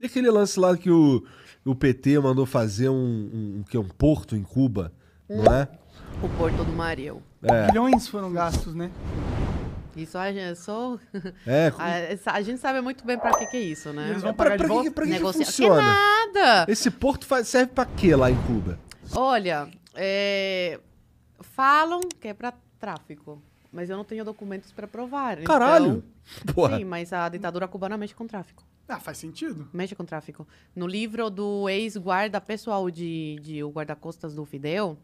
E aquele lance lá que o, o PT mandou fazer um, um, um, um porto em Cuba, hum. não é? O Porto do Mareu. É. Milhões foram gastos, né? Isso a gente, é só... é, a, a, gente sabe muito bem pra que, que é isso, né? E eles vão pagar pra, pra, pra que, pra que, que funciona? Que nada! Esse porto faz, serve pra quê lá em Cuba? Olha, é... falam que é pra tráfico. Mas eu não tenho documentos para provar. Então Caralho! Então, Sim, mas a ditadura cubana mexe com tráfico. Ah, faz sentido. Mexe com tráfico. No livro do ex-guarda pessoal de, de o guarda-costas do Fidel,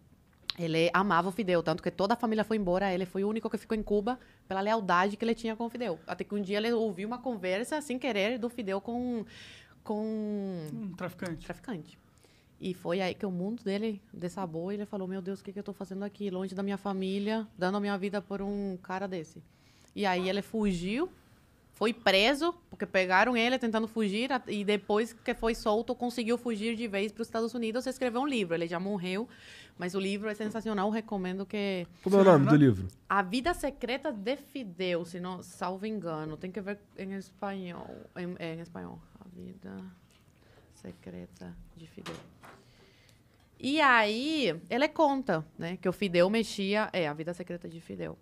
ele amava o Fidel, tanto que toda a família foi embora, ele foi o único que ficou em Cuba pela lealdade que ele tinha com o Fidel. Até que um dia ele ouviu uma conversa, sem querer, do Fidel com... com... Um traficante. Traficante. E foi aí que o mundo dele desabou e ele falou: Meu Deus, o que, que eu estou fazendo aqui, longe da minha família, dando a minha vida por um cara desse? E aí ele fugiu, foi preso, porque pegaram ele tentando fugir, e depois que foi solto, conseguiu fugir de vez para os Estados Unidos e escreveu um livro. Ele já morreu, mas o livro é sensacional, recomendo que. Como é o nome do livro? A Vida Secreta de Fidel, se não salvo engano. Tem que ver em espanhol. Em, é, em espanhol. A Vida. Secreta de Fidel. E aí, ela é conta, né? Que o Fidel mexia. É, a vida secreta de Fidel.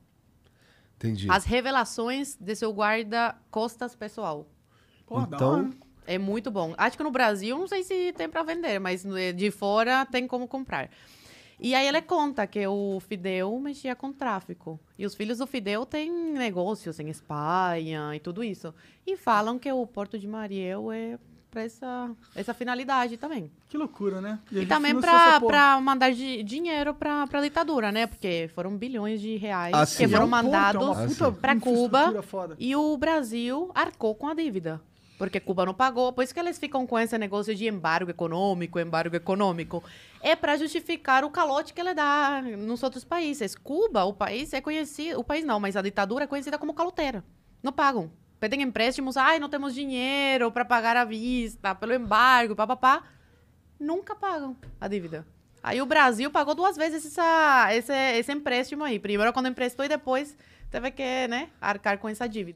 Entendi. As revelações de seu guarda-costas pessoal. Pô, então. É muito bom. Acho que no Brasil, não sei se tem para vender, mas né, de fora tem como comprar. E aí ela conta que o Fidel mexia com tráfico. E os filhos do Fidel têm negócios em Espanha e tudo isso. E falam que o Porto de Mariel é para essa, essa finalidade também. Que loucura, né? E, e também para mandar de dinheiro para a ditadura, né? Porque foram bilhões de reais ah, que foram é um é mandados é para Cuba e o Brasil arcou com a dívida. Porque Cuba não pagou, por isso que eles ficam com esse negócio de embargo econômico, embargo econômico. É para justificar o calote que ele dá nos outros países. Cuba, o país é conhecido, o país não, mas a ditadura é conhecida como caloteira. Não pagam pedem empréstimos, ai, não temos dinheiro para pagar à vista, pelo embargo, papapá. Nunca pagam a dívida. Aí o Brasil pagou duas vezes essa, esse, esse empréstimo aí. Primeiro quando emprestou e depois teve que né, arcar com essa dívida.